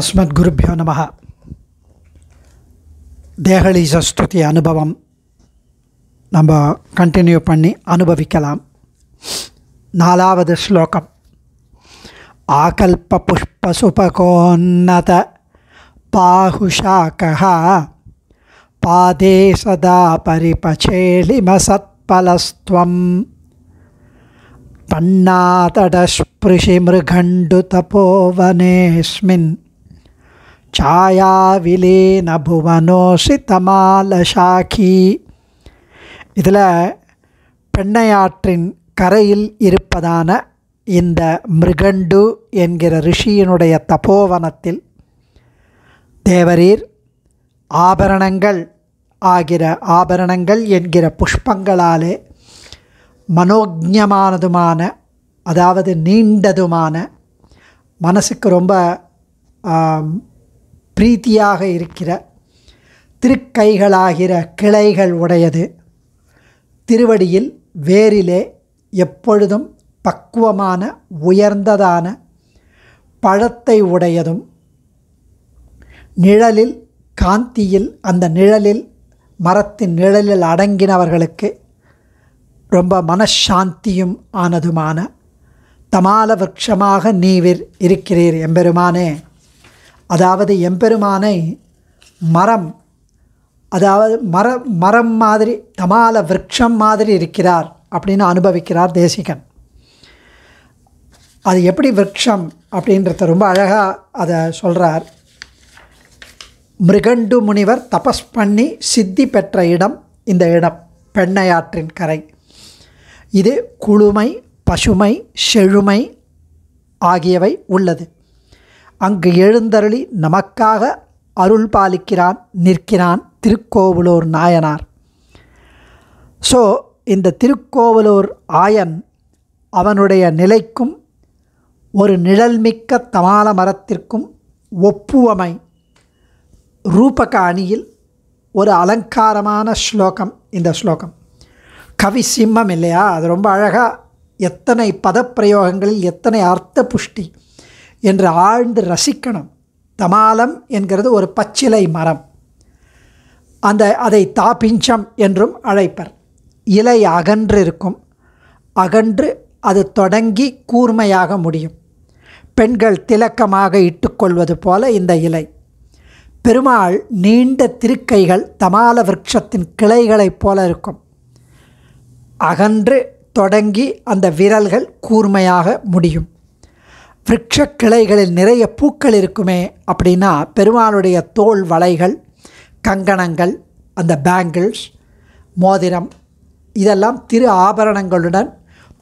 അസ്മദ്ഗുരുഭ്യോ നമ தேகலீசஸ்துதி அனுபவம் நம்ம கண்டினியூ பண்ணி அனுபவிக்கலாம் நாலாவது ஸ்லோகம் ஆகல்ப புஷ்பசுபகோன்னத பாகுஷாக்கா பாதே சதா பரிபச்சேளிமசத்பலஸ்துவம் தன்னாதடஸ்பிருஷி மிருகண்டு தபோவனேஸ்மின் சாயாவிலேன புவனோஷிதமாலசாக்கி இதில் பெண்ணையாற்றின் கரையில் இருப்பதான இந்த மிருகண்டு என்கிற ரிஷியினுடைய தபோவனத்தில் தேவரீர் ஆபரணங்கள் ஆகிற ஆபரணங்கள் என்கிற புஷ்பங்களாலே மனோஜமானதுமான அதாவது நீண்டதுமான மனசுக்கு ரொம்ப பிரீத்தியாக இருக்கிற திருக்கைகளாகிற கிளைகள் உடையது திருவடியில் வேரிலே எப்பொழுதும் பக்குவமான உயர்ந்ததான பழத்தை உடையதும் நிழலில் காந்தியில் அந்த நிழலில் மரத்தின் நிழலில் அடங்கினவர்களுக்கு ரொம்ப மனசாந்தியும் ஆனதுமான தமால விரக்ஷமாக நீவிர் இருக்கிறீர் எம்பெருமானே அதாவது எம்பெருமானை மரம் அதாவது மர மரம் மாதிரி தமால விரக்ஷம் மாதிரி இருக்கிறார் அப்படின்னு அனுபவிக்கிறார் தேசிகன் அது எப்படி விரக்ஷம் அப்படின்றத ரொம்ப அழகாக அதை சொல்கிறார் மிருகண்டு முனிவர் தபஸ் பண்ணி சித்தி பெற்ற இடம் இந்த இடம் பெண்ணையாற்றின் கரை இது குளுமை பசுமை செழுமை ஆகியவை உள்ளது அங்கு எழுந்தருளி நமக்காக அருள் பாலிக்கிறான் நிற்கிறான் திருக்கோவலூர் நாயனார் ஸோ இந்த திருக்கோவலூர் ஆயன் அவனுடைய நிலைக்கும் ஒரு நிழல்மிக்க தமால மரத்திற்கும் ஒப்புவமை ரூபக அணியில் ஒரு அலங்காரமான ஸ்லோகம் இந்த ஸ்லோகம் கவி சிம்மம் இல்லையா அது ரொம்ப அழகாக எத்தனை பதப்பிரயோகங்களில் எத்தனை அர்த்த புஷ்டி என்று ஆழ்ந்து ரசிக்கணும் தமாலம் என்கிறது ஒரு பச்சிலை மரம் அந்த அதை தாபிஞ்சம் என்றும் அழைப்பர் இலை அகன்று இருக்கும் அகன்று அது தொடங்கி கூர்மையாக முடியும் பெண்கள் திலக்கமாக இட்டுக்கொள்வது போல இந்த இலை பெருமாள் நீண்ட திருக்கைகள் தமால விரக்ஷத்தின் கிளைகளைப் போல இருக்கும் அகன்று தொடங்கி அந்த விரல்கள் கூர்மையாக முடியும் விரக்ஷ கிளைகளில் நிறைய பூக்கள் இருக்குமே அப்படின்னா பெருமாளுடைய தோல் வளைகள் கங்கணங்கள் அந்த பேங்கிள்ஸ் மோதிரம் இதெல்லாம் திரு ஆபரணங்களுடன்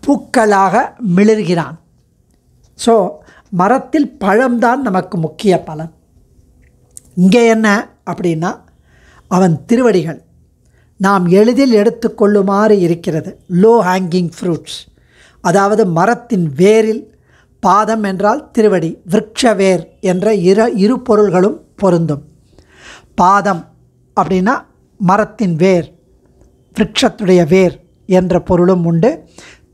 பூக்களாக மிளர்கிறான் ஸோ மரத்தில் பழம்தான் நமக்கு முக்கிய பலன் இங்கே என்ன அப்படின்னா அவன் திருவடிகள் நாம் எளிதில் எடுத்துக்கொள்ளுமாறு இருக்கிறது லோ ஹேங்கிங் ஃப்ரூட்ஸ் அதாவது மரத்தின் வேரில் பாதம் என்றால் திருவடி விரக்ஷவேர் என்ற இரு இரு பொருள்களும் பொருந்தும் பாதம் அப்படின்னா மரத்தின் வேர் விரக்ஷத்துடைய வேர் என்ற பொருளும் உண்டு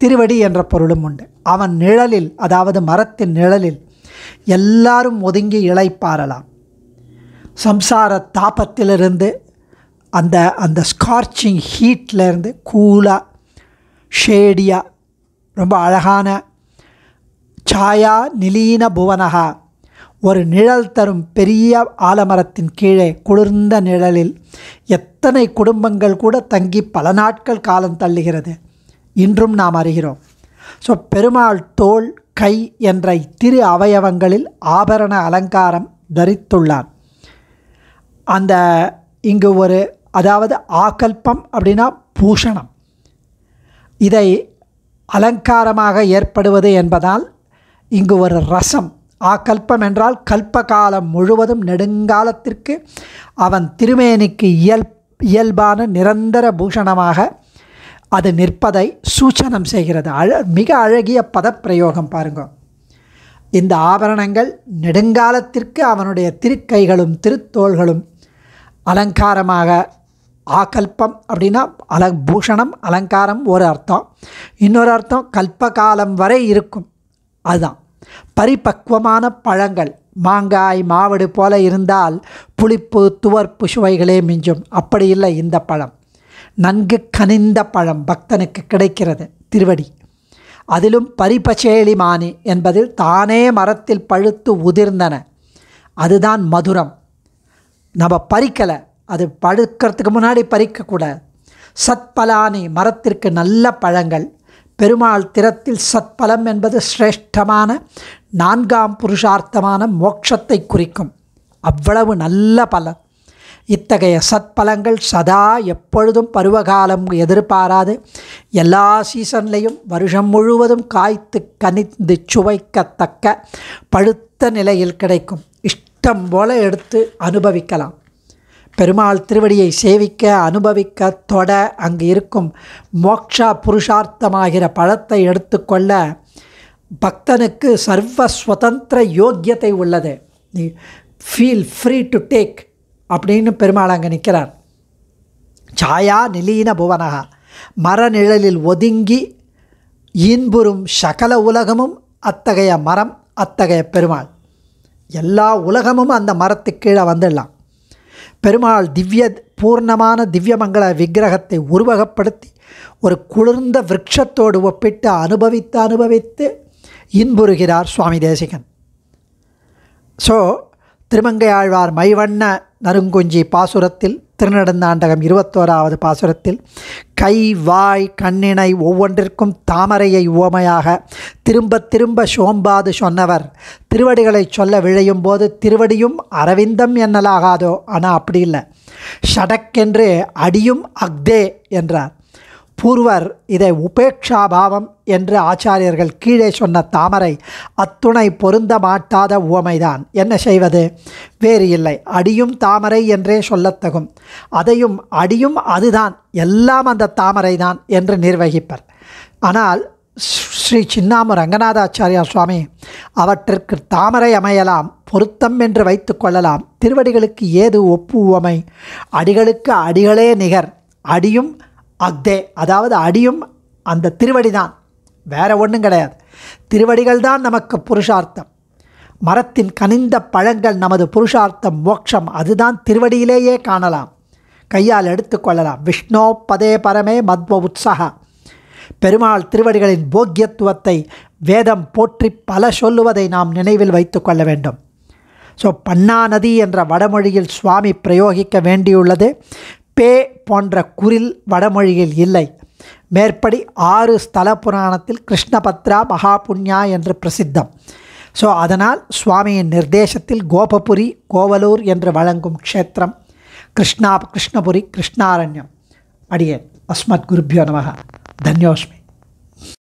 திருவடி என்ற பொருளும் உண்டு அவன் நிழலில் அதாவது மரத்தின் நிழலில் எல்லாரும் ஒதுங்கி இழைப்பாரலாம் சம்சார தாபத்திலிருந்து அந்த அந்த ஸ்கார்ச்சிங் ஹீட்லேருந்து கூலாக ஷேடியாக ரொம்ப அழகான சாயா நிலீன புவனகா ஒரு நிழல் தரும் பெரிய ஆலமரத்தின் கீழே குளிர்ந்த நிழலில் எத்தனை குடும்பங்கள் கூட தங்கி பல நாட்கள் காலம் தள்ளுகிறது இன்றும் நாம் அறிகிறோம் ஸோ பெருமாள் தோல் கை என்ற இத்திரு அவயவங்களில் ஆபரண அலங்காரம் தரித்துள்ளான் அந்த இங்கு ஒரு அதாவது ஆகல்பம் அப்படின்னா பூஷணம் இதை அலங்காரமாக ஏற்படுவது என்பதால் இங்கு ஒரு ரசம் ஆ கல்பம் என்றால் கல்பகாலம் முழுவதும் நெடுங்காலத்திற்கு அவன் திருமேனிக்கு இயல் இயல்பான நிரந்தர பூஷணமாக அது நிற்பதை சூச்சனம் செய்கிறது அழ மிக அழகிய பதப்பிரயோகம் பாருங்க இந்த ஆபரணங்கள் நெடுங்காலத்திற்கு அவனுடைய திருக்கைகளும் திருத்தோள்களும் அலங்காரமாக ஆகல்பம் அப்படின்னா அல பூஷணம் அலங்காரம் ஒரு அர்த்தம் இன்னொரு அர்த்தம் கல்பகாலம் வரை இருக்கும் அதுதான் பரிபக்குவமான பழங்கள் மாங்காய் மாவடு போல இருந்தால் புளிப்பு துவர்ப்பு சுவைகளே மிஞ்சும் அப்படி இல்லை இந்த பழம் நன்கு கனிந்த பழம் பக்தனுக்கு கிடைக்கிறது திருவடி அதிலும் பரிபச்சேலி மானி என்பதில் தானே மரத்தில் பழுத்து உதிர்ந்தன அதுதான் மதுரம் நம்ம பறிக்கலை அது பழுக்கிறதுக்கு முன்னாடி பறிக்கக்கூடாது சத்பலானி மரத்திற்கு நல்ல பழங்கள் பெருமாள் திறத்தில் சத்பலம் என்பது சிரேஷ்டமான நான்காம் புருஷார்த்தமான மோட்சத்தை குறிக்கும் அவ்வளவு நல்ல பலன் இத்தகைய சத்பலங்கள் சதா எப்பொழுதும் பருவகாலம் எதிர்பாராது எல்லா சீசன்லேயும் வருஷம் முழுவதும் காய்த்து கனிந்து சுவைக்கத்தக்க பழுத்த நிலையில் கிடைக்கும் இஷ்டம் போல எடுத்து அனுபவிக்கலாம் பெருமாள் திருவடியை சேவிக்க அனுபவிக்க தொட அங்கு இருக்கும் மோக்ஷா புருஷார்த்தமாகிற பழத்தை எடுத்துக்கொள்ள பக்தனுக்கு சர்வ சுதந்திர யோக்கியத்தை உள்ளது நீ ஃபீல் ஃப்ரீ டு டேக் அப்படின்னு பெருமாள் அங்கே நிற்கிறார் சாயா நிலீன புவனகா மரநிழலில் ஒதுங்கி இன்புறும் சகல உலகமும் அத்தகைய மரம் அத்தகைய பெருமாள் எல்லா உலகமும் அந்த மரத்துக்கு கீழே வந்துடலாம் பெருமாள் திவ்ய பூர்ணமான திவ்யமங்கள விக்கிரகத்தை உருவகப்படுத்தி ஒரு குளிர்ந்த விரக்ஷத்தோடு ஒப்பிட்டு அனுபவித்து அனுபவித்து இன்புறுகிறார் சுவாமி தேசிகன் ஸோ திருமங்கையாழ்வார் மைவண்ண நறுங்குஞ்சி பாசுரத்தில் திருநடந்தாண்டகம் இருபத்தோராவது பாசுரத்தில் கை வாய் கண்ணினை ஒவ்வொன்றிற்கும் தாமரையை உவமையாக திரும்ப திரும்ப சோம்பாது சொன்னவர் திருவடிகளை சொல்ல விழையும் போது திருவடியும் அரவிந்தம் என்னலாகாதோ ஆனால் அப்படி இல்லை ஷடக்கென்று அடியும் அக்தே என்றார் பூர்வர் இதை உபேட்சாபாவம் என்று ஆச்சாரியர்கள் கீழே சொன்ன தாமரை அத்துணை பொருந்த மாட்டாத உவமைதான் என்ன செய்வது வேறு இல்லை அடியும் தாமரை என்றே சொல்லத்தகும் அதையும் அடியும் அதுதான் எல்லாம் அந்த தாமரை தான் என்று நிர்வகிப்பர் ஆனால் ஸ்ரீ சின்னாமு ரங்கநாதாச்சாரியா சுவாமி அவற்றிற்கு தாமரை அமையலாம் பொருத்தம் என்று வைத்து கொள்ளலாம் திருவடிகளுக்கு ஏது ஒப்பு உவமை அடிகளுக்கு அடிகளே நிகர் அடியும் அக்தே அதாவது அடியும் அந்த திருவடி தான் வேறு ஒன்றும் கிடையாது திருவடிகள் தான் நமக்கு புருஷார்த்தம் மரத்தின் கனிந்த பழங்கள் நமது புருஷார்த்தம் மோட்சம் அதுதான் திருவடியிலேயே காணலாம் கையால் எடுத்துக்கொள்ளலாம் விஷ்ணோ பதே பரமே மத்வ உற்சாக பெருமாள் திருவடிகளின் போக்கியத்துவத்தை வேதம் போற்றி பல சொல்லுவதை நாம் நினைவில் வைத்து கொள்ள வேண்டும் ஸோ பன்னா நதி என்ற வடமொழியில் சுவாமி பிரயோகிக்க வேண்டியுள்ளது பே போன்ற குரில் வடமொழியில் இல்லை மேற்படி ஆறு ஸ்தல புராணத்தில் கிருஷ்ணபத்ரா மகாபுண்யா என்று பிரசித்தம் ஸோ அதனால் சுவாமியின் நிர்தேசத்தில் கோபபுரி கோவலூர் என்று வழங்கும் க்ஷேத்திரம் கிருஷ்ணா கிருஷ்ணபுரி கிருஷ்ணாரண்யம் அடியேன் அஸ்மத் குருபியோ நமக தன்யோஸ்மி